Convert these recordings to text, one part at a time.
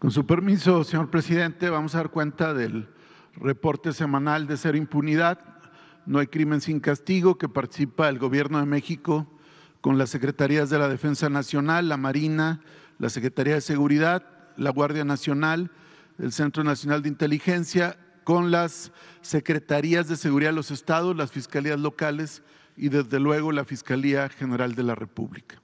Con su permiso, señor presidente, vamos a dar cuenta del reporte semanal de Cero Impunidad. No hay crimen sin castigo que participa el Gobierno de México con las Secretarías de la Defensa Nacional, la Marina, la Secretaría de Seguridad, la Guardia Nacional, el Centro Nacional de Inteligencia, con las Secretarías de Seguridad de los Estados, las Fiscalías locales y desde luego la Fiscalía General de la República.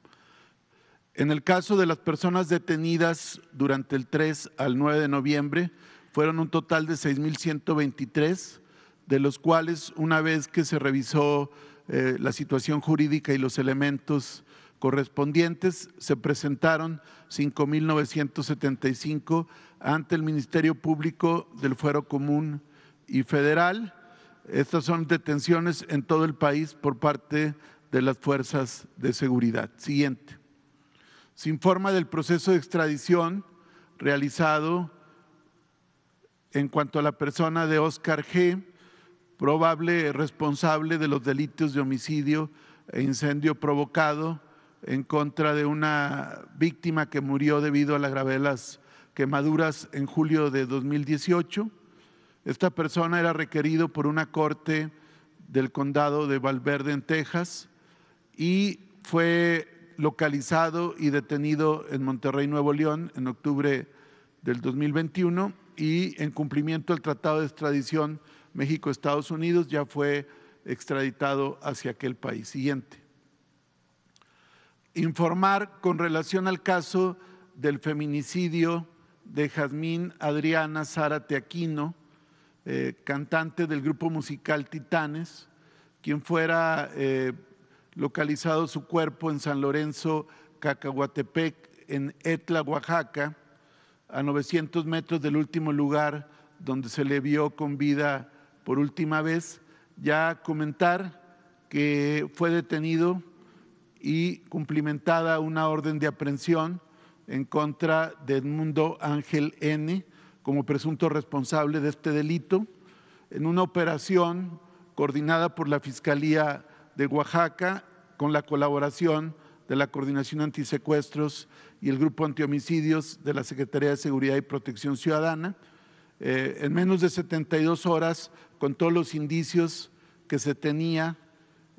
En el caso de las personas detenidas durante el 3 al 9 de noviembre, fueron un total de 6.123, de los cuales una vez que se revisó eh, la situación jurídica y los elementos correspondientes, se presentaron 5.975 ante el Ministerio Público del Fuero Común y Federal. Estas son detenciones en todo el país por parte de las fuerzas de seguridad. Siguiente. Se informa del proceso de extradición realizado en cuanto a la persona de Oscar G., probable responsable de los delitos de homicidio e incendio provocado en contra de una víctima que murió debido a las gravelas quemaduras en julio de 2018. Esta persona era requerido por una corte del condado de Valverde en Texas y fue localizado y detenido en Monterrey, Nuevo León, en octubre del 2021 y en cumplimiento del Tratado de Extradición México-Estados Unidos ya fue extraditado hacia aquel país. Siguiente. Informar con relación al caso del feminicidio de Jazmín Adriana Zárate Aquino, eh, cantante del grupo musical Titanes, quien fuera eh, localizado su cuerpo en San Lorenzo, Cacahuatepec, en Etla, Oaxaca, a 900 metros del último lugar donde se le vio con vida por última vez. Ya comentar que fue detenido y cumplimentada una orden de aprehensión en contra de Edmundo Ángel N como presunto responsable de este delito en una operación coordinada por la Fiscalía de Oaxaca con la colaboración de la Coordinación Antisecuestros y el Grupo Antihomicidios de la Secretaría de Seguridad y Protección Ciudadana. Eh, en menos de 72 horas, con todos los indicios que se tenía,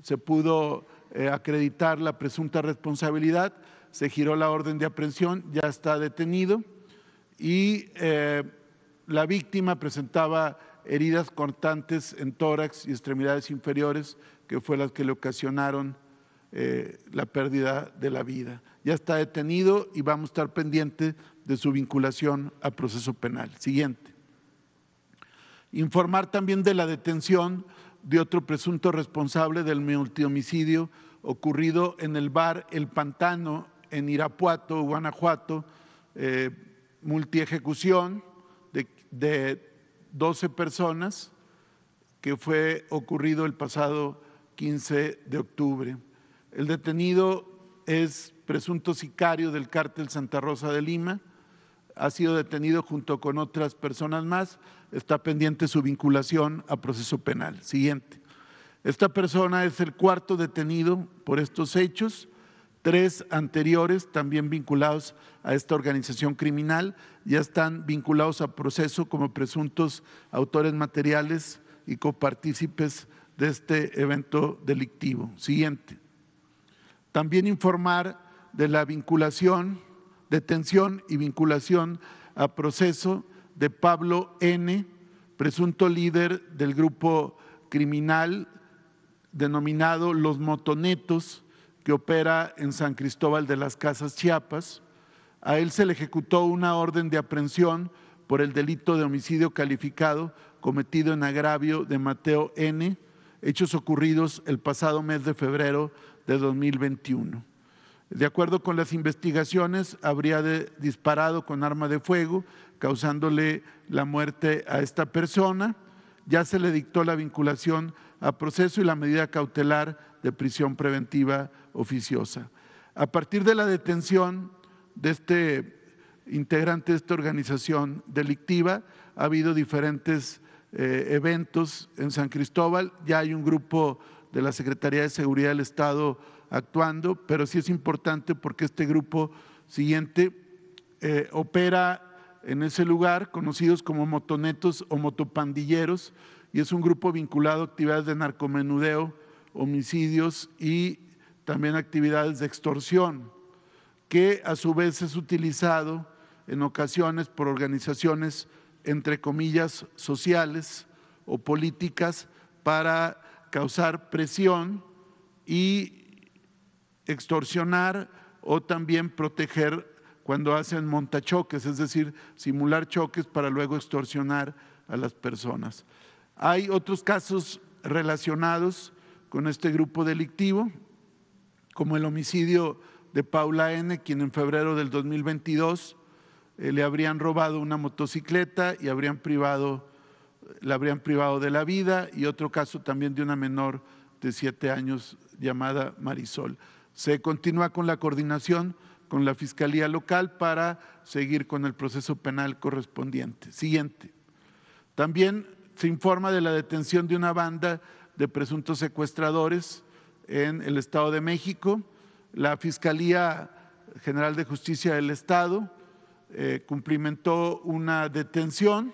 se pudo eh, acreditar la presunta responsabilidad, se giró la orden de aprehensión, ya está detenido y eh, la víctima presentaba heridas cortantes en tórax y extremidades inferiores que fue las que le ocasionaron eh, la pérdida de la vida. Ya está detenido y vamos a estar pendientes de su vinculación a proceso penal. Siguiente. Informar también de la detención de otro presunto responsable del multihomicidio ocurrido en el bar El Pantano en Irapuato, Guanajuato, eh, multiejecución de, de 12 personas que fue ocurrido el pasado 15 de octubre. El detenido es presunto sicario del cártel Santa Rosa de Lima, ha sido detenido junto con otras personas más, está pendiente su vinculación a proceso penal. Siguiente. Esta persona es el cuarto detenido por estos hechos, tres anteriores también vinculados a esta organización criminal, ya están vinculados a proceso como presuntos autores materiales y copartícipes de este evento delictivo. Siguiente. También informar de la vinculación, detención y vinculación a proceso de Pablo N., presunto líder del grupo criminal denominado Los Motonetos, que opera en San Cristóbal de las Casas, Chiapas. A él se le ejecutó una orden de aprehensión por el delito de homicidio calificado cometido en agravio de Mateo N., hechos ocurridos el pasado mes de febrero de 2021. De acuerdo con las investigaciones, habría disparado con arma de fuego, causándole la muerte a esta persona. Ya se le dictó la vinculación a proceso y la medida cautelar de prisión preventiva oficiosa. A partir de la detención de este integrante de esta organización delictiva, ha habido diferentes eh, eventos en San Cristóbal. Ya hay un grupo de la Secretaría de Seguridad del Estado actuando, pero sí es importante porque este grupo siguiente eh, opera en ese lugar, conocidos como motonetos o motopandilleros, y es un grupo vinculado a actividades de narcomenudeo, homicidios y también actividades de extorsión, que a su vez es utilizado en ocasiones por organizaciones entre comillas, sociales o políticas para causar presión y extorsionar o también proteger cuando hacen montachoques, es decir, simular choques para luego extorsionar a las personas. Hay otros casos relacionados con este grupo delictivo, como el homicidio de Paula N., quien en febrero del 2022 eh, le habrían robado una motocicleta y habrían privado, la habrían privado de la vida y otro caso también de una menor de siete años llamada Marisol. Se continúa con la coordinación con la Fiscalía Local para seguir con el proceso penal correspondiente. Siguiente. También se informa de la detención de una banda de presuntos secuestradores en el Estado de México. La Fiscalía General de Justicia del Estado eh, cumplimentó una detención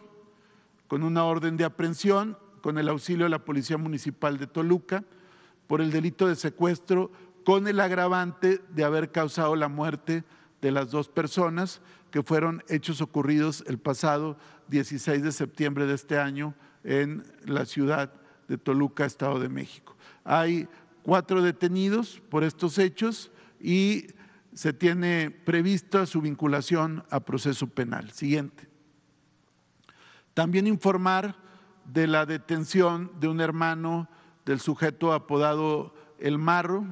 con una orden de aprehensión con el auxilio de la Policía Municipal de Toluca por el delito de secuestro con el agravante de haber causado la muerte de las dos personas que fueron hechos ocurridos el pasado 16 de septiembre de este año en la ciudad de Toluca, Estado de México. Hay cuatro detenidos por estos hechos y se tiene prevista su vinculación a proceso penal. Siguiente. También informar de la detención de un hermano del sujeto apodado El Marro,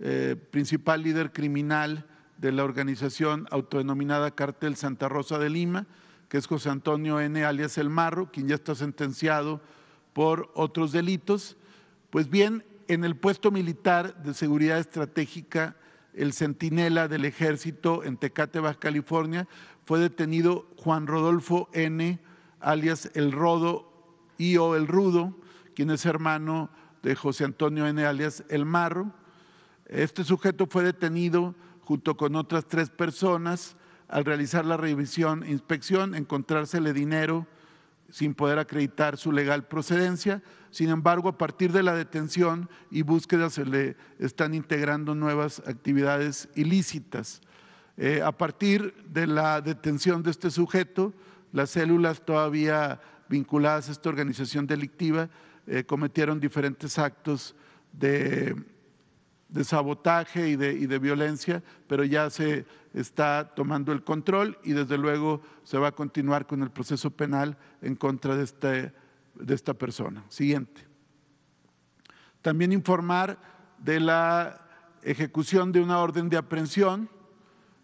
eh, principal líder criminal de la organización autodenominada Cartel Santa Rosa de Lima, que es José Antonio N. alias El Marro, quien ya está sentenciado por otros delitos. Pues bien, en el puesto militar de seguridad estratégica el centinela del ejército en Tecate, Baja California, fue detenido Juan Rodolfo N., alias El Rodo y o El Rudo, quien es hermano de José Antonio N., alias El Marro. Este sujeto fue detenido junto con otras tres personas al realizar la revisión, e inspección, encontrársele dinero sin poder acreditar su legal procedencia. Sin embargo, a partir de la detención y búsqueda se le están integrando nuevas actividades ilícitas. Eh, a partir de la detención de este sujeto, las células todavía vinculadas a esta organización delictiva eh, cometieron diferentes actos de de sabotaje y de, violencia, pero ya se está tomando el control y desde luego se va a continuar con el proceso penal en contra de, este, de esta persona. Siguiente. También informar de la ejecución de una orden de aprehensión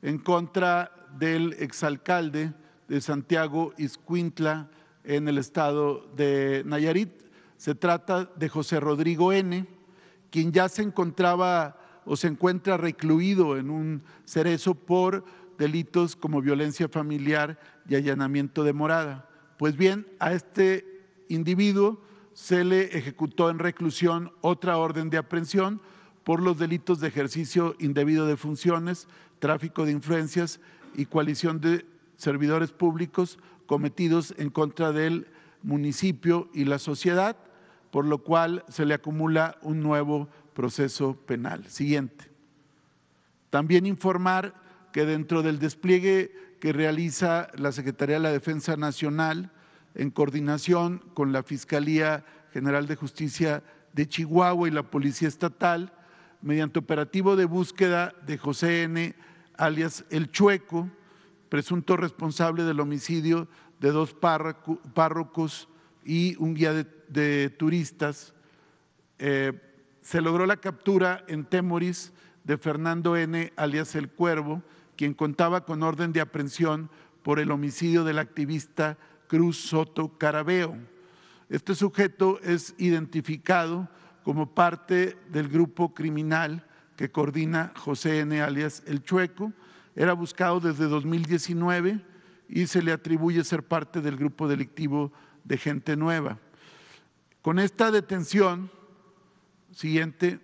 en contra del exalcalde de Santiago Iscuintla en el estado de Nayarit. Se trata de José Rodrigo N quien ya se encontraba o se encuentra recluido en un cerezo por delitos como violencia familiar y allanamiento de morada. Pues bien, a este individuo se le ejecutó en reclusión otra orden de aprehensión por los delitos de ejercicio indebido de funciones, tráfico de influencias y coalición de servidores públicos cometidos en contra del municipio y la sociedad por lo cual se le acumula un nuevo proceso penal. Siguiente. También informar que dentro del despliegue que realiza la Secretaría de la Defensa Nacional, en coordinación con la Fiscalía General de Justicia de Chihuahua y la Policía Estatal, mediante operativo de búsqueda de José N., alias El Chueco, presunto responsable del homicidio de dos párrocos y un guía de, turistas, eh, se logró la captura en Temoris de Fernando N., alias El Cuervo, quien contaba con orden de aprehensión por el homicidio del activista Cruz Soto Carabeo. Este sujeto es identificado como parte del grupo criminal que coordina José N., alias El Chueco. Era buscado desde 2019 y se le atribuye ser parte del grupo delictivo de gente nueva. Con esta detención siguiente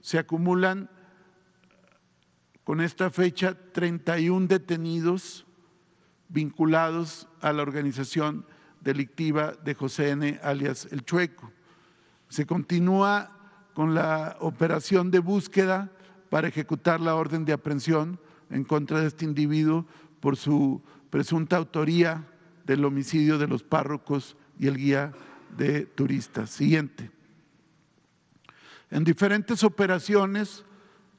se acumulan con esta fecha 31 detenidos vinculados a la organización delictiva de José N. alias El Chueco. Se continúa con la operación de búsqueda para ejecutar la orden de aprehensión en contra de este individuo por su presunta autoría del homicidio de los párrocos y el guía de turistas. Siguiente. En diferentes operaciones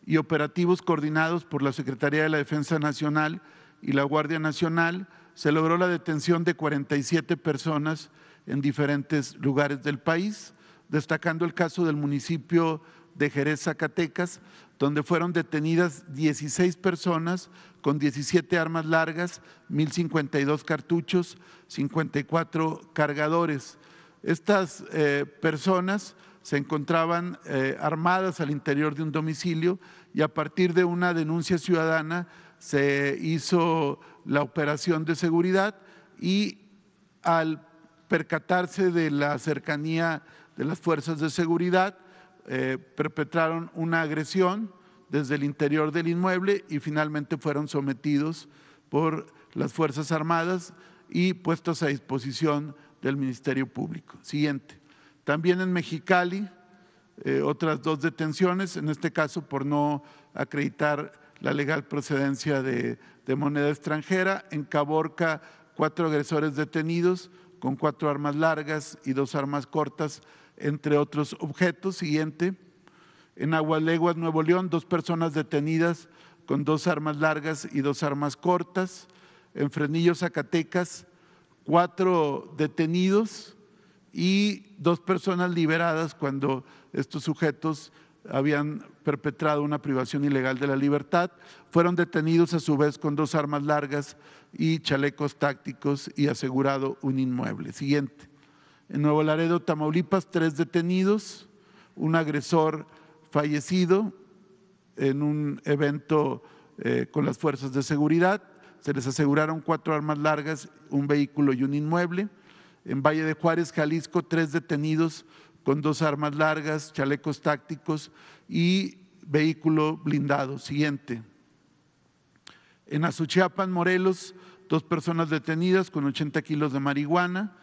y operativos coordinados por la Secretaría de la Defensa Nacional y la Guardia Nacional, se logró la detención de 47 personas en diferentes lugares del país, destacando el caso del municipio de Jerez, Zacatecas, donde fueron detenidas 16 personas con 17 armas largas, 1.052 cartuchos, 54 cargadores. Estas eh, personas se encontraban eh, armadas al interior de un domicilio y a partir de una denuncia ciudadana se hizo la operación de seguridad y al percatarse de la cercanía de las fuerzas de seguridad, eh, perpetraron una agresión desde el interior del inmueble y finalmente fueron sometidos por las Fuerzas Armadas y puestos a disposición del Ministerio Público. Siguiente. También en Mexicali, eh, otras dos detenciones, en este caso por no acreditar la legal procedencia de moneda extranjera. En Caborca, cuatro agresores detenidos con cuatro armas largas y dos armas cortas entre otros objetos. Siguiente. En Agualeguas, Nuevo León, dos personas detenidas con dos armas largas y dos armas cortas. En Fresnillo, Zacatecas, cuatro detenidos y dos personas liberadas cuando estos sujetos habían perpetrado una privación ilegal de la libertad. Fueron detenidos a su vez con dos armas largas y chalecos tácticos y asegurado un inmueble. Siguiente. En Nuevo Laredo, Tamaulipas, tres detenidos, un agresor fallecido en un evento eh, con las fuerzas de seguridad. Se les aseguraron cuatro armas largas, un vehículo y un inmueble. En Valle de Juárez, Jalisco, tres detenidos con dos armas largas, chalecos tácticos y vehículo blindado. Siguiente. En Azuchiapan, Morelos, dos personas detenidas con 80 kilos de marihuana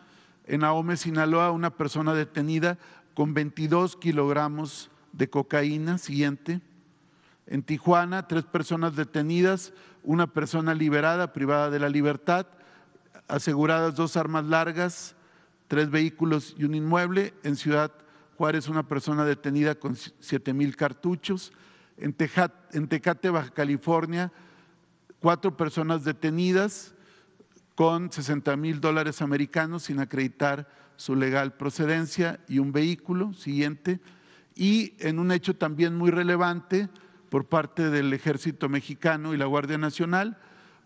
en Ahome, Sinaloa, una persona detenida con 22 kilogramos de cocaína, siguiente. En Tijuana, tres personas detenidas, una persona liberada, privada de la libertad, aseguradas dos armas largas, tres vehículos y un inmueble. En Ciudad Juárez, una persona detenida con siete mil cartuchos. En, en Tecate, Baja California, cuatro personas detenidas, con 60 mil dólares americanos sin acreditar su legal procedencia y un vehículo siguiente. Y en un hecho también muy relevante por parte del Ejército Mexicano y la Guardia Nacional,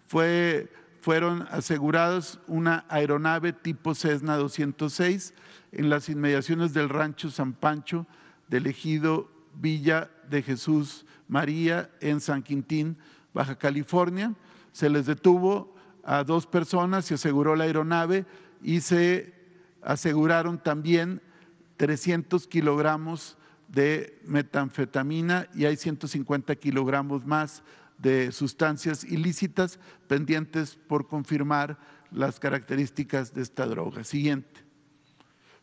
fue, fueron asegurados una aeronave tipo Cessna 206 en las inmediaciones del rancho San Pancho del ejido Villa de Jesús María en San Quintín, Baja California. Se les detuvo a dos personas, se aseguró la aeronave y se aseguraron también 300 kilogramos de metanfetamina y hay 150 kilogramos más de sustancias ilícitas pendientes por confirmar las características de esta droga. Siguiente.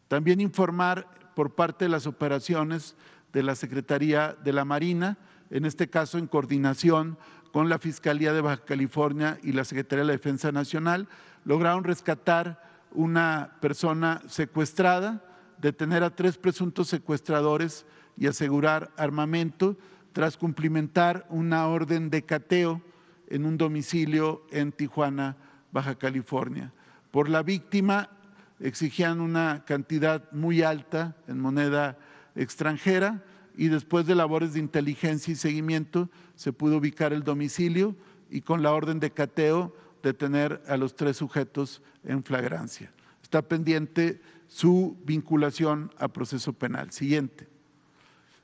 También informar por parte de las operaciones de la Secretaría de la Marina, en este caso en coordinación con la Fiscalía de Baja California y la Secretaría de la Defensa Nacional, lograron rescatar una persona secuestrada, detener a tres presuntos secuestradores y asegurar armamento tras cumplimentar una orden de cateo en un domicilio en Tijuana, Baja California. Por la víctima exigían una cantidad muy alta en moneda extranjera y después de labores de inteligencia y seguimiento se pudo ubicar el domicilio y con la orden de cateo detener a los tres sujetos en flagrancia. Está pendiente su vinculación a proceso penal. Siguiente.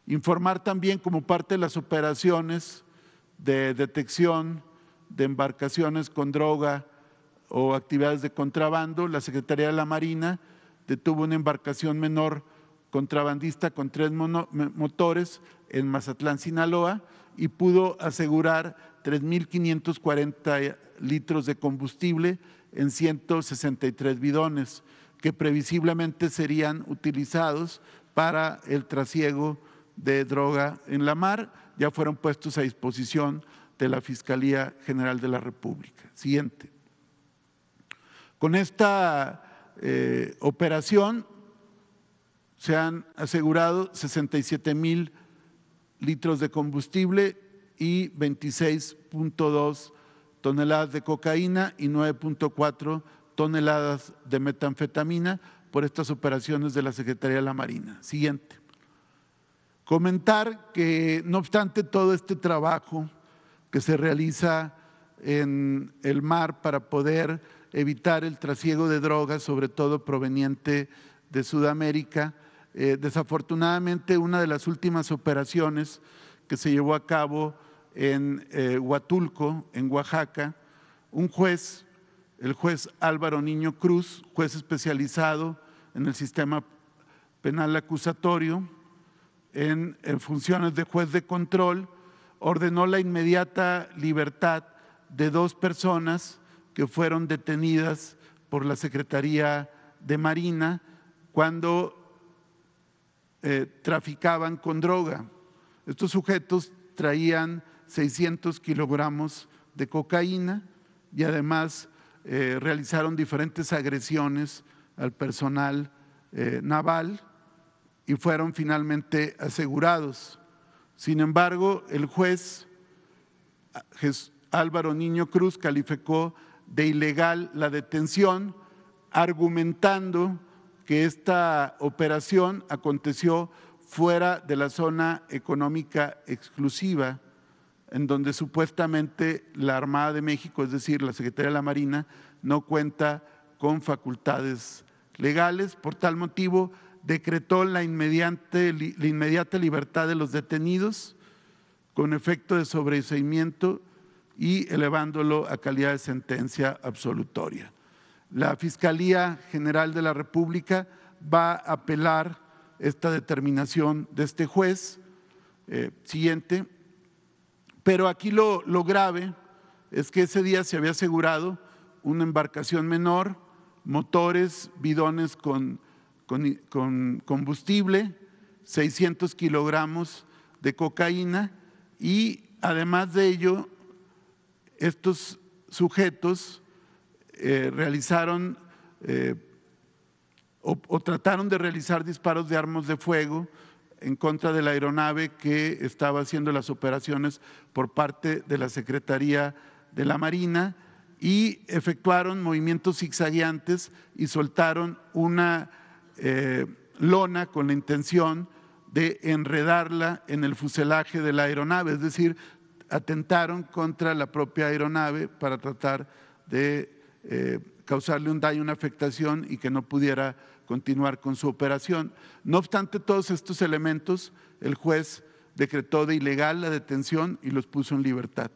Informar también como parte de las operaciones de detección de embarcaciones con droga o actividades de contrabando, la Secretaría de la Marina detuvo una embarcación menor contrabandista con tres motores en Mazatlán, Sinaloa, y pudo asegurar 3.540 litros de combustible en 163 bidones, que previsiblemente serían utilizados para el trasiego de droga en la mar, ya fueron puestos a disposición de la Fiscalía General de la República. Siguiente. Con esta eh, operación se han asegurado 67 mil litros de combustible y 26.2 toneladas de cocaína y 9.4 toneladas de metanfetamina por estas operaciones de la Secretaría de la Marina. Siguiente. Comentar que no obstante todo este trabajo que se realiza en el mar para poder evitar el trasiego de drogas, sobre todo proveniente de Sudamérica, eh, desafortunadamente, una de las últimas operaciones que se llevó a cabo en eh, Huatulco, en Oaxaca, un juez, el juez Álvaro Niño Cruz, juez especializado en el sistema penal acusatorio, en, en funciones de juez de control, ordenó la inmediata libertad de dos personas que fueron detenidas por la Secretaría de Marina cuando eh, traficaban con droga. Estos sujetos traían 600 kilogramos de cocaína y además eh, realizaron diferentes agresiones al personal eh, naval y fueron finalmente asegurados. Sin embargo, el juez Álvaro Niño Cruz calificó de ilegal la detención, argumentando que esta operación aconteció fuera de la zona económica exclusiva, en donde supuestamente la Armada de México, es decir, la Secretaría de la Marina, no cuenta con facultades legales. Por tal motivo, decretó la, inmediata libertad de los detenidos con efecto de sobreseimiento y elevándolo a calidad de sentencia absolutoria. La Fiscalía General de la República va a apelar esta determinación de este juez eh, siguiente, pero aquí lo, grave es que ese día se había asegurado una embarcación menor, motores, bidones con, con, con combustible, 600 kilogramos de cocaína y además de ello, estos sujetos eh, realizaron eh, o, trataron de realizar disparos de armas de fuego en contra de la aeronave que estaba haciendo las operaciones por parte de la Secretaría de la Marina y efectuaron movimientos zigzagueantes y soltaron una eh, lona con la intención de enredarla en el fuselaje de la aeronave, es decir, atentaron contra la propia aeronave para tratar de eh, causarle un daño, una afectación y que no pudiera continuar con su operación. No obstante todos estos elementos, el juez decretó de ilegal la detención y los puso en libertad.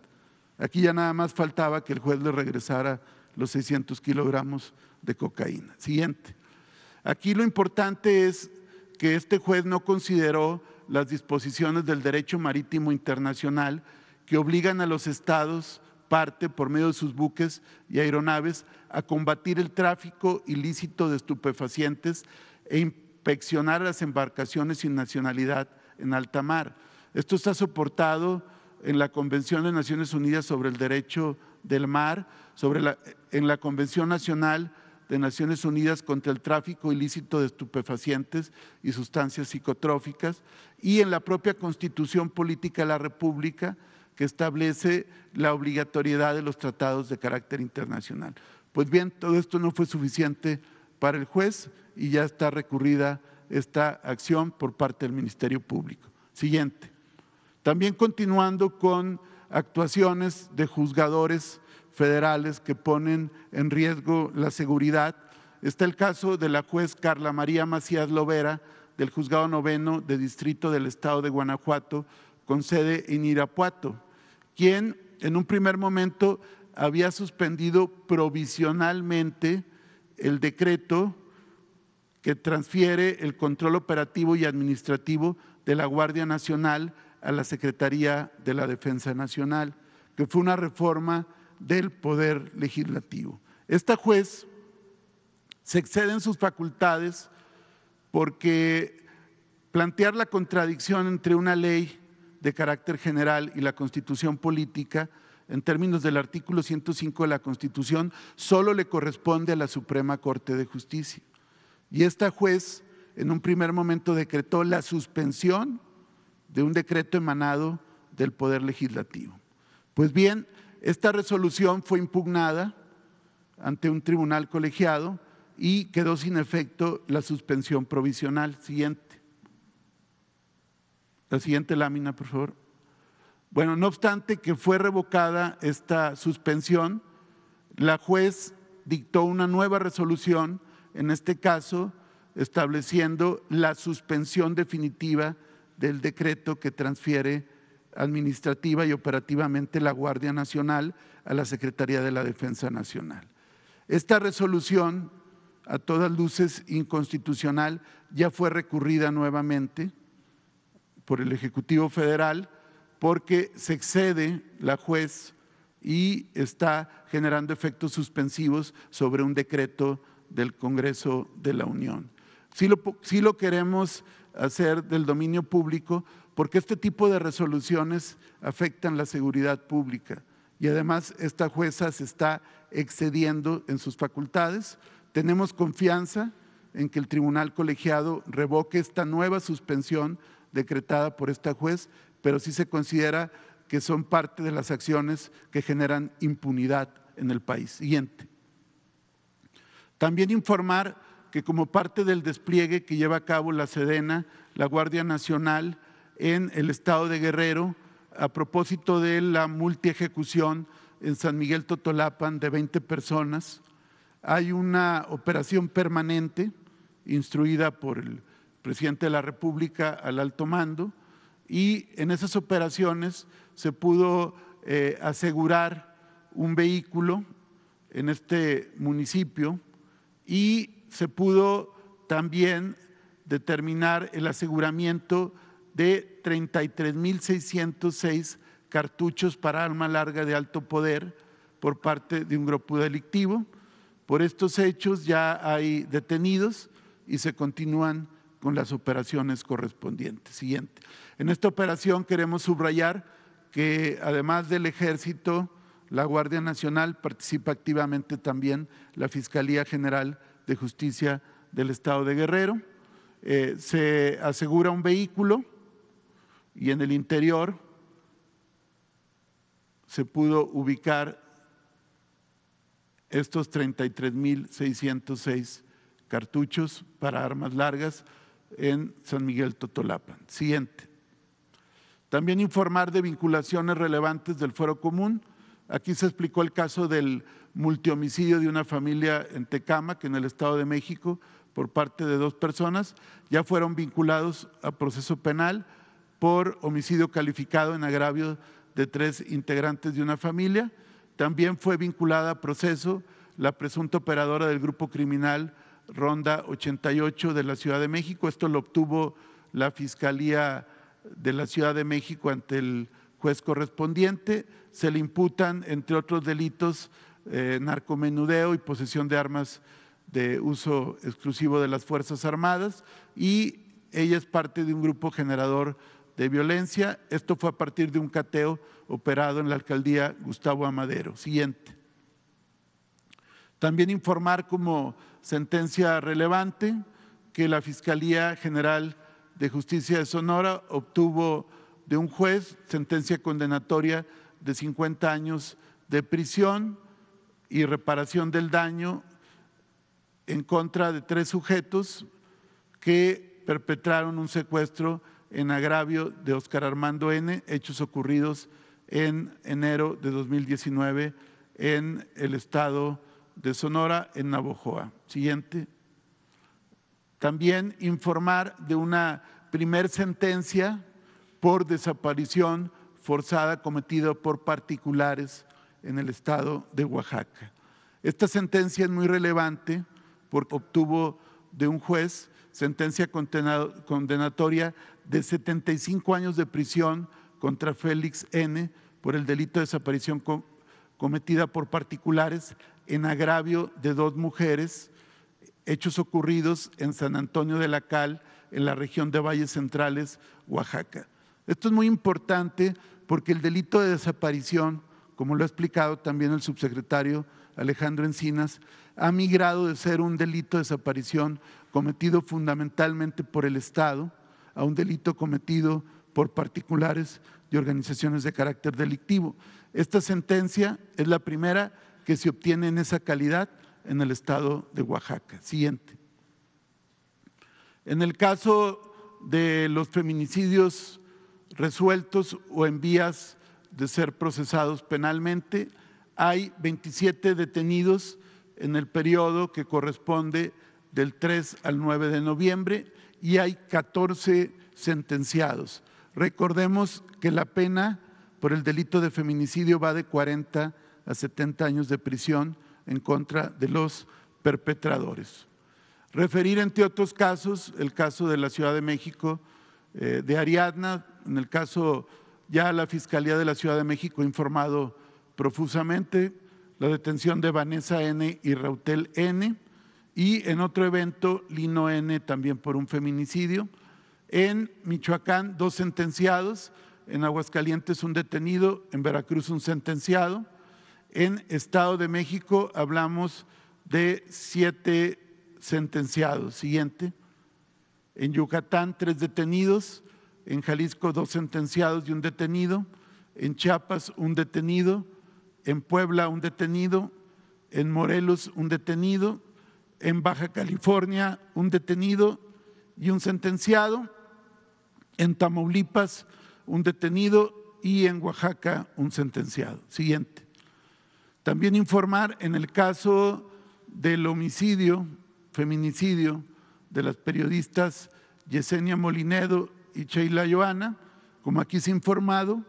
Aquí ya nada más faltaba que el juez le regresara los 600 kilogramos de cocaína. Siguiente. Aquí lo importante es que este juez no consideró las disposiciones del derecho marítimo internacional que obligan a los estados parte por medio de sus buques y aeronaves a combatir el tráfico ilícito de estupefacientes e inspeccionar las embarcaciones sin nacionalidad en alta mar. Esto está soportado en la Convención de Naciones Unidas sobre el Derecho del Mar, sobre en la Convención Nacional de Naciones Unidas contra el Tráfico Ilícito de Estupefacientes y Sustancias Psicotróficas y en la propia Constitución Política de la República que establece la obligatoriedad de los tratados de carácter internacional. Pues bien, todo esto no fue suficiente para el juez y ya está recurrida esta acción por parte del Ministerio Público. Siguiente. También continuando con actuaciones de juzgadores federales que ponen en riesgo la seguridad, está el caso de la juez Carla María Macías Lovera del Juzgado Noveno de Distrito del Estado de Guanajuato, con sede en Irapuato quien en un primer momento había suspendido provisionalmente el decreto que transfiere el control operativo y administrativo de la Guardia Nacional a la Secretaría de la Defensa Nacional, que fue una reforma del Poder Legislativo. Esta juez se excede en sus facultades porque plantear la contradicción entre una ley de carácter general y la constitución política, en términos del artículo 105 de la Constitución, solo le corresponde a la Suprema Corte de Justicia. Y esta juez en un primer momento decretó la suspensión de un decreto emanado del Poder Legislativo. Pues bien, esta resolución fue impugnada ante un tribunal colegiado y quedó sin efecto la suspensión provisional. Siguiente. La siguiente lámina, por favor. Bueno, no obstante que fue revocada esta suspensión, la juez dictó una nueva resolución, en este caso estableciendo la suspensión definitiva del decreto que transfiere administrativa y operativamente la Guardia Nacional a la Secretaría de la Defensa Nacional. Esta resolución, a todas luces inconstitucional, ya fue recurrida nuevamente por el Ejecutivo Federal porque se excede la juez y está generando efectos suspensivos sobre un decreto del Congreso de la Unión. Sí lo, lo queremos hacer del dominio público porque este tipo de resoluciones afectan la seguridad pública y además esta jueza se está excediendo en sus facultades. Tenemos confianza en que el tribunal colegiado revoque esta nueva suspensión decretada por esta juez, pero sí se considera que son parte de las acciones que generan impunidad en el país. Siguiente. También informar que como parte del despliegue que lleva a cabo la Sedena, la Guardia Nacional en el estado de Guerrero, a propósito de la multiejecución en San Miguel Totolapan de 20 personas, hay una operación permanente instruida por el presidente de la República al alto mando y en esas operaciones se pudo eh, asegurar un vehículo en este municipio y se pudo también determinar el aseguramiento de 33.606 cartuchos para arma larga de alto poder por parte de un grupo delictivo. Por estos hechos ya hay detenidos y se continúan con las operaciones correspondientes. Siguiente. En esta operación queremos subrayar que además del ejército, la Guardia Nacional participa activamente también la Fiscalía General de Justicia del Estado de Guerrero. Eh, se asegura un vehículo y en el interior se pudo ubicar estos 33.606 cartuchos para armas largas en San Miguel Totolapan. Siguiente. También informar de vinculaciones relevantes del fuero común. Aquí se explicó el caso del multihomicidio de una familia en Tecama, que en el Estado de México, por parte de dos personas, ya fueron vinculados a proceso penal por homicidio calificado en agravio de tres integrantes de una familia. También fue vinculada a proceso la presunta operadora del grupo criminal Ronda 88 de la Ciudad de México. Esto lo obtuvo la Fiscalía de la Ciudad de México ante el juez correspondiente. Se le imputan, entre otros delitos, eh, narcomenudeo y posesión de armas de uso exclusivo de las Fuerzas Armadas y ella es parte de un grupo generador de violencia. Esto fue a partir de un cateo operado en la alcaldía Gustavo Amadero. Siguiente. También informar como sentencia relevante que la Fiscalía General de Justicia de Sonora obtuvo de un juez sentencia condenatoria de 50 años de prisión y reparación del daño en contra de tres sujetos que perpetraron un secuestro en agravio de Oscar Armando N., hechos ocurridos en enero de 2019 en el estado de Sonora en Navojoa. Siguiente. También informar de una primer sentencia por desaparición forzada cometida por particulares en el estado de Oaxaca. Esta sentencia es muy relevante porque obtuvo de un juez sentencia condenatoria de 75 años de prisión contra Félix N por el delito de desaparición cometida por particulares en agravio de dos mujeres, hechos ocurridos en San Antonio de la Cal, en la región de Valles Centrales, Oaxaca. Esto es muy importante porque el delito de desaparición, como lo ha explicado también el subsecretario Alejandro Encinas, ha migrado de ser un delito de desaparición cometido fundamentalmente por el Estado a un delito cometido por particulares y organizaciones de carácter delictivo. Esta sentencia es la primera que se obtiene en esa calidad en el estado de Oaxaca. Siguiente. En el caso de los feminicidios resueltos o en vías de ser procesados penalmente, hay 27 detenidos en el periodo que corresponde del 3 al 9 de noviembre y hay 14 sentenciados. Recordemos que la pena por el delito de feminicidio va de 40 a 70 años de prisión en contra de los perpetradores. Referir entre otros casos el caso de la Ciudad de México, eh, de Ariadna, en el caso ya la Fiscalía de la Ciudad de México ha informado profusamente, la detención de Vanessa N y Rautel N, y en otro evento Lino N también por un feminicidio. En Michoacán, dos sentenciados, en Aguascalientes un detenido, en Veracruz un sentenciado en Estado de México hablamos de siete sentenciados. Siguiente. En Yucatán, tres detenidos. En Jalisco, dos sentenciados y un detenido. En Chiapas, un detenido. En Puebla, un detenido. En Morelos, un detenido. En Baja California, un detenido y un sentenciado. En Tamaulipas, un detenido. Y en Oaxaca, un sentenciado. Siguiente. También informar en el caso del homicidio, feminicidio de las periodistas Yesenia Molinedo y Sheila Joana, como aquí se ha informado,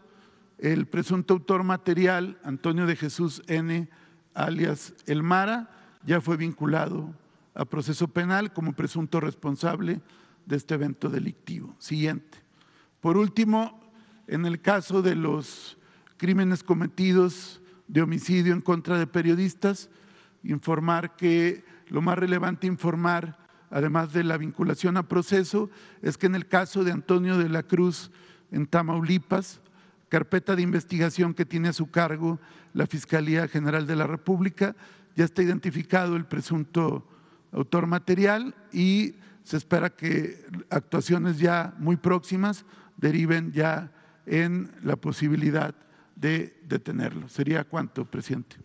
el presunto autor material, Antonio de Jesús N., alias El Mara, ya fue vinculado a proceso penal como presunto responsable de este evento delictivo. Siguiente. Por último, en el caso de los crímenes cometidos de homicidio en contra de periodistas, informar que lo más relevante informar, además de la vinculación a proceso, es que en el caso de Antonio de la Cruz en Tamaulipas, carpeta de investigación que tiene a su cargo la Fiscalía General de la República, ya está identificado el presunto autor material y se espera que actuaciones ya muy próximas deriven ya en la posibilidad de detenerlo. ¿Sería cuánto, presidente?